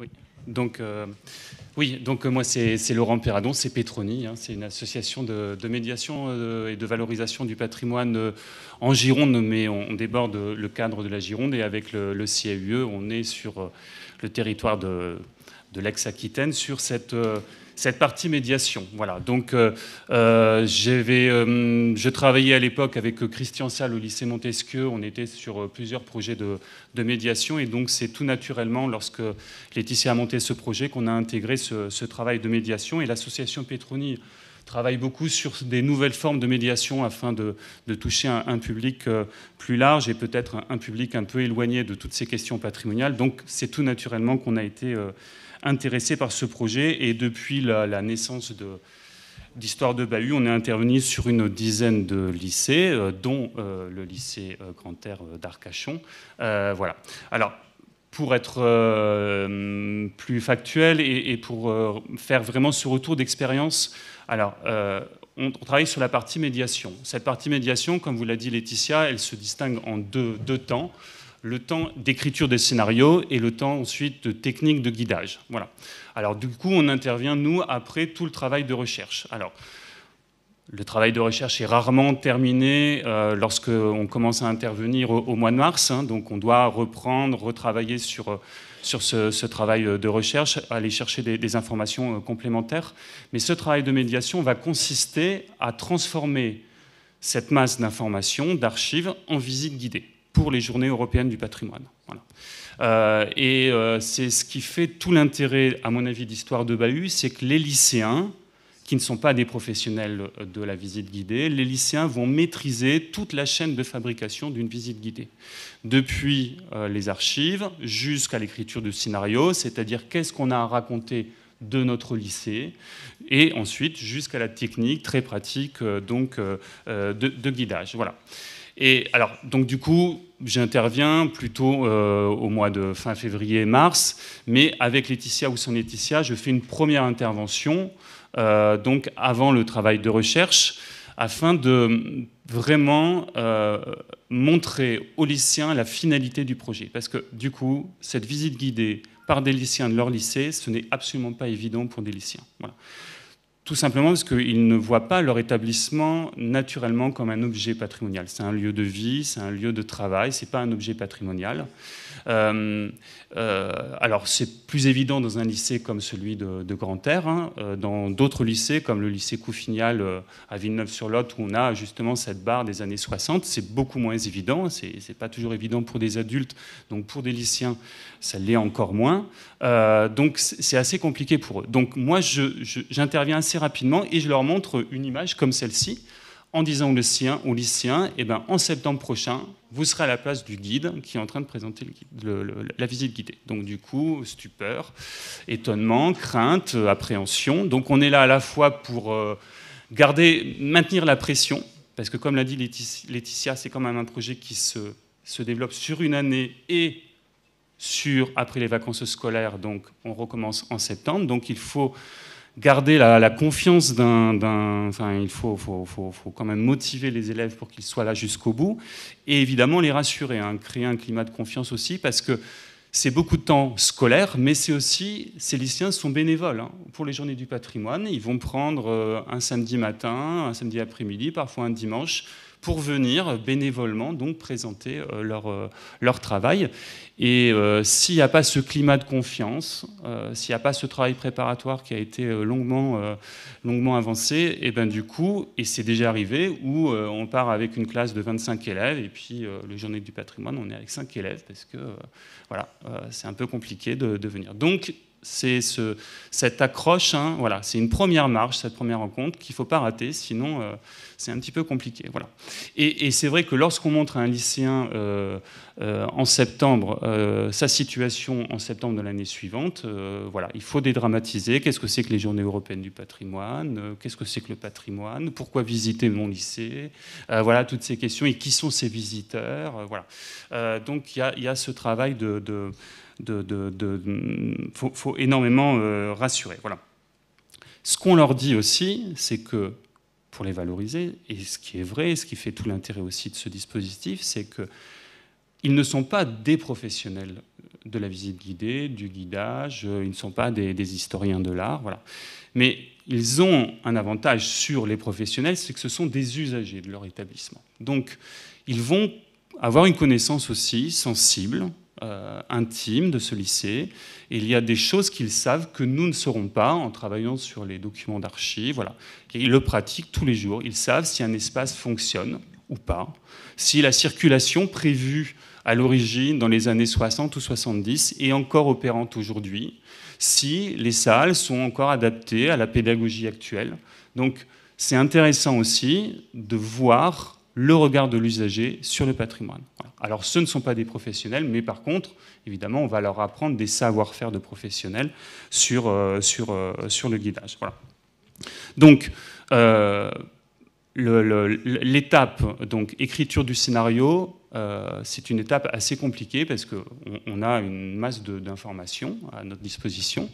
Oui. Donc, euh, oui, donc euh, moi c'est Laurent Perradon, c'est Petroni, hein, c'est une association de, médiation euh, et de valorisation du patrimoine en Gironde, mais on, déborde le cadre de la Gironde et avec le, CAUE, e, on est sur le territoire de, de l'ex-Aquitaine, sur cette cette partie médiation. Voilà. Donc, euh, euh, euh, je travaillais à l'époque avec Christian Salle au lycée Montesquieu. On était sur plusieurs projets de, médiation. Et donc, c'est tout naturellement, lorsque Laetitia a monté ce projet, qu'on a intégré ce, travail de médiation. Et l'association Petroni travaille beaucoup sur des nouvelles formes de médiation afin de, toucher un, public plus large et peut-être un, un, public un peu éloigné de toutes ces questions patrimoniales. Donc c'est tout naturellement qu'on a été intéressés par ce projet. Et depuis la, naissance de d'Histoire de Bahut, on est intervenu sur une dizaine de lycées, euh, dont euh, le lycée euh, Grand d'Arcachon. voilà. Alors, pour être plus factuel et, pour faire vraiment ce retour d'expérience. Alors, on, travaille sur la partie médiation. Cette partie médiation, comme vous l'a dit Laetitia, elle se distingue en deux temps le temps d'écriture des scénarios et le temps ensuite de technique de guidage. Voilà. Alors du coup, on intervient, nous, après tout le travail de recherche. Alors, le travail de recherche est rarement terminé euh, lorsqu'on commence à intervenir au, mois de mars, hein. donc on doit reprendre, retravailler sur, euh, sur ce, travail euh, de recherche, aller chercher des, des informations complémentaires. Mais ce travail de médiation va consister à transformer cette masse d'informations, d'archives, en visite guidée pour les journées européennes du patrimoine. Voilà. Euh, et euh, c'est ce qui fait tout l'intérêt, à mon avis, d'Histoire de Bahut, c'est que les lycéens, qui ne sont pas des professionnels de la visite guidée, les lycéens vont maîtriser toute la chaîne de fabrication d'une visite guidée. Depuis euh, les archives jusqu'à l'écriture du scénario, c'est-à-dire qu'est-ce qu'on a à raconter de notre lycée, et ensuite jusqu'à la technique très pratique euh, donc, euh, euh, de, guidage. Voilà. Et alors, donc du coup, j'interviens plutôt au mois de fin février-mars, mais avec Laetitia ou son Laetitia, je fais une première intervention, donc avant le travail de recherche, afin de vraiment montrer aux lycéens la finalité du projet. Parce que du coup, cette visite guidée par des lycéens de leur lycée, ce n'est absolument pas évident pour des lycéens. Tout simplement parce qu'ils ne voient pas leur établissement naturellement comme un objet patrimonial. C'est un lieu de vie, c'est un lieu de travail, c'est pas un objet patrimonial. Euh, euh, alors c'est plus évident dans un lycée comme celui de, de Grand-Terre, hein. euh, dans d'autres lycées comme le lycée Coufignal à Villeneuve-sur-Lot où on a justement cette barre des années 60, c'est beaucoup moins évident, hein. c'est pas toujours évident pour des adultes, donc pour des lycéens ça l'est encore moins, donc c'est assez compliqué pour eux. Donc moi j'interviens assez rapidement et je leur montre une image comme celle-ci en disant le sien au eh ben, en septembre prochain, vous serez à la place du guide qui est en train de présenter la visite guidée. Donc du coup, stupeur, étonnement, crainte, euh, appréhension. Donc on est là à la fois pour euh, garder, maintenir la pression, parce que comme l'a dit Laetitia, c'est quand même un projet qui se, se développe sur une année et sur après les vacances scolaires. Donc on recommence en septembre. Donc il faut garder la, confiance d'un... Enfin, il faut, quand même motiver les élèves pour qu'ils soient là jusqu'au bout, et évidemment les rassurer, hein, créer un climat de confiance aussi, parce que c'est beaucoup de temps scolaire, mais c'est aussi, ces lycéens sont bénévoles. Hein. Pour les journées du patrimoine, ils vont prendre euh, un samedi matin, un samedi après-midi, parfois un dimanche, pour venir bénévolement donc présenter euh, leur, euh, leur travail. Et euh, s'il n'y a pas ce climat de confiance, s'il n'y a pas ce travail préparatoire qui a été longuement, longuement avancé, et eh ben du coup, et c'est déjà arrivé, où on part avec une classe de 25 élèves, et puis le journée du patrimoine, on est avec 5 élèves, parce que voilà, c'est un peu compliqué de, de venir. Donc, c'est ce, cette accroche, hein, voilà, c'est une première marche, cette première rencontre qu'il ne faut pas rater, sinon euh, c'est un petit peu compliqué. Voilà. Et, c'est vrai que lorsqu'on montre à un lycéen euh, euh, en septembre, euh, sa situation en septembre de l'année suivante. Euh, voilà, il faut dédramatiser. Qu'est-ce que c'est que les Journées européennes du patrimoine Qu'est-ce que c'est que le patrimoine Pourquoi visiter mon lycée Voilà toutes ces questions. Et qui sont ces visiteurs Voilà. donc il y, a ce travail de, de faut, énormément rassurer. Voilà. Ce qu'on leur dit aussi, c'est que pour les valoriser, et ce qui est vrai, ce qui fait tout l'intérêt aussi de ce dispositif, c'est que ils ne sont pas des professionnels de la visite guidée, du guidage, euh, ils ne sont pas des, historiens de l'art, voilà. Mais ils ont un avantage sur les professionnels, c'est que ce sont des usagers de leur établissement. Donc, ils vont avoir une connaissance aussi sensible, euh, intime de ce lycée. Et il y a des choses qu'ils savent que nous ne saurons pas en travaillant sur les documents d'archives. Voilà. ils le pratiquent tous les jours. Ils savent si un espace fonctionne, ou pas, si la circulation prévue à l'origine dans les années 60 ou 70 est encore opérante aujourd'hui, si les salles sont encore adaptées à la pédagogie actuelle. Donc c'est intéressant aussi de voir le regard de l'usager sur le patrimoine. Alors ce ne sont pas des professionnels, mais par contre, évidemment, on va leur apprendre des savoir-faire de professionnels sur, euh, sur, euh, sur le guidage. Voilà. Donc, euh, L'étape, donc écriture du scénario, euh, c'est une étape assez compliquée parce qu'on on a une masse d'informations à notre disposition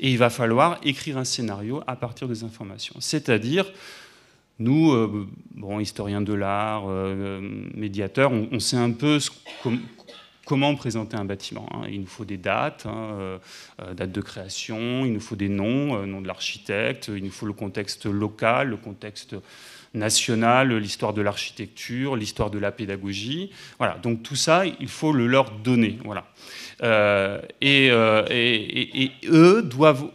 et il va falloir écrire un scénario à partir des informations. C'est-à-dire, nous, euh, bon, historiens de l'art, médiateur, médiateurs, on, sait un peu comment présenter un bâtiment. Hein. Il nous faut des dates, hein, euh, date de création, il nous faut des noms, nom de l'architecte, il nous faut le contexte local, le contexte nationale, l'histoire de l'architecture, l'histoire de la pédagogie. Voilà, donc tout ça, il faut le leur donner. Voilà. Euh, euh, et, eux doivent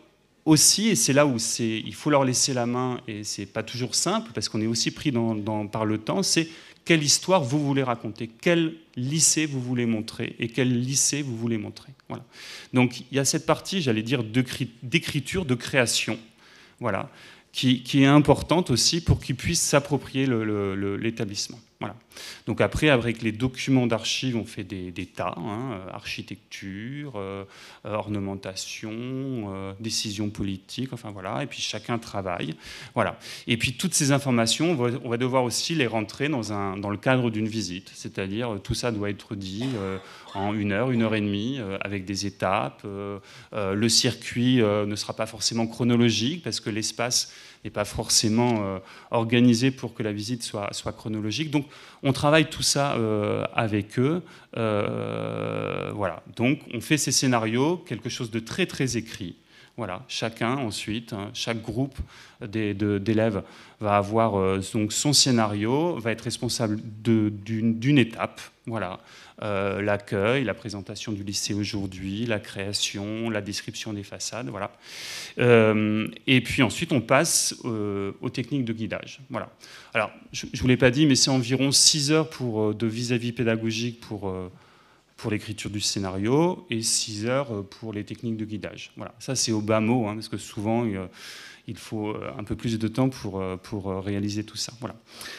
aussi, et c'est là où il faut leur laisser la main, et c'est pas toujours simple, parce qu'on est aussi pris dans, par le temps, c'est quelle histoire vous voulez raconter, quel lycée vous voulez montrer et quel lycée vous voulez montrer. Voilà. Donc il y a cette partie, j'allais dire, d'écriture, de création. Voilà qui, est importante aussi pour qu'ils puissent s'approprier l'établissement. Donc après, avec les documents d'archives, on fait des, tas, hein, euh, architecture, euh, euh, ornementation, décision politique, enfin voilà, et puis chacun travaille. Voilà. Et puis toutes ces informations, on va, devoir aussi les rentrer dans, un, dans le cadre d'une visite, c'est-à-dire tout ça doit être dit en une heure, une heure et demie, avec des étapes. le circuit ne sera pas forcément chronologique parce que l'espace et pas forcément euh, organisé pour que la visite soit, chronologique. Donc on travaille tout ça euh, avec eux. Euh, voilà, donc on fait ces scénarios, quelque chose de très très écrit. Voilà, chacun ensuite, hein, chaque groupe d'élèves va avoir euh, son scénario, va être responsable d'une étape. Voilà, euh, l'accueil, la présentation du lycée aujourd'hui, la création, la description des façades. Voilà. Euh, et puis ensuite, on passe aux techniques de guidage. Voilà. Alors, je ne vous l'ai pas dit, mais c'est environ 6 heures pour, de vis à -vis pédagogique pour pour l'écriture du scénario et 6 heures euh, pour les techniques de guidage. Voilà, ça c'est au bas mot, hein, parce que souvent il faut euh, un peu plus de temps pour, euh, pour euh, réaliser tout ça. Voilà.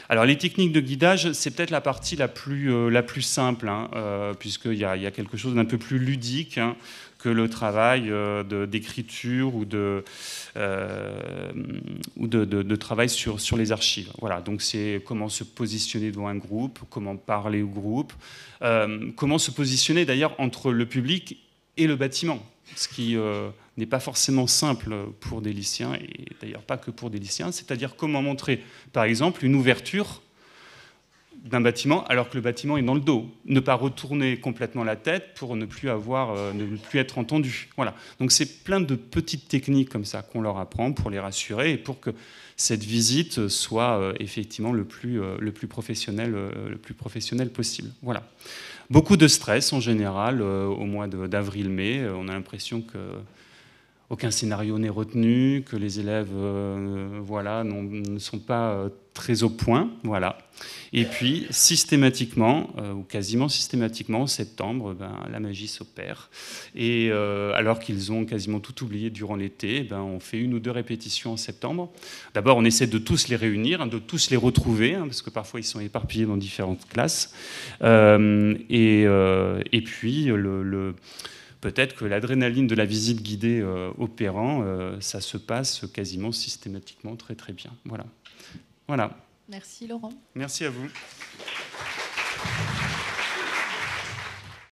Alors les techniques de guidage, c'est peut-être la partie la plus, la plus simple, hein, puisqu'il y, a, quelque chose d'un peu plus ludique. Hein, que le travail d'écriture ou, de, ou de, travail sur, sur les archives. Voilà, donc c'est comment se positionner devant un groupe, comment parler au groupe, comment se positionner d'ailleurs entre le public et le bâtiment, ce qui n'est pas forcément simple pour des lycéens, et d'ailleurs pas que pour des lyciens, c'est-à-dire comment montrer, par exemple, une ouverture d'un bâtiment alors que le bâtiment est dans le dos. Ne pas retourner complètement la tête pour ne plus avoir, euh, ne plus être entendu. Voilà. Donc c'est plein de petites techniques comme ça qu'on leur apprend pour les rassurer et pour que cette visite soit euh, effectivement le plus, euh, le plus professionnel, le plus professionnel possible. Voilà. Beaucoup de stress en général au mois d'avril-mai. On a l'impression que aucun scénario n'est retenu, que les élèves euh, voilà, ne sont pas euh, très au point. Voilà. Et puis, systématiquement, euh, ou quasiment systématiquement, en septembre, ben, la magie s'opère. Et alors qu'ils ont quasiment tout oublié durant l'été, ben, on fait une ou deux répétitions en septembre. D'abord, on essaie de tous les réunir, hein, de tous les retrouver, hein, parce que parfois ils sont éparpillés dans différentes classes. et, et puis, le peut-être que l'adrénaline de la visite guidée euh, opérant, euh, ça se passe quasiment systématiquement très très bien. Voilà. voilà. Merci Laurent. Merci à vous.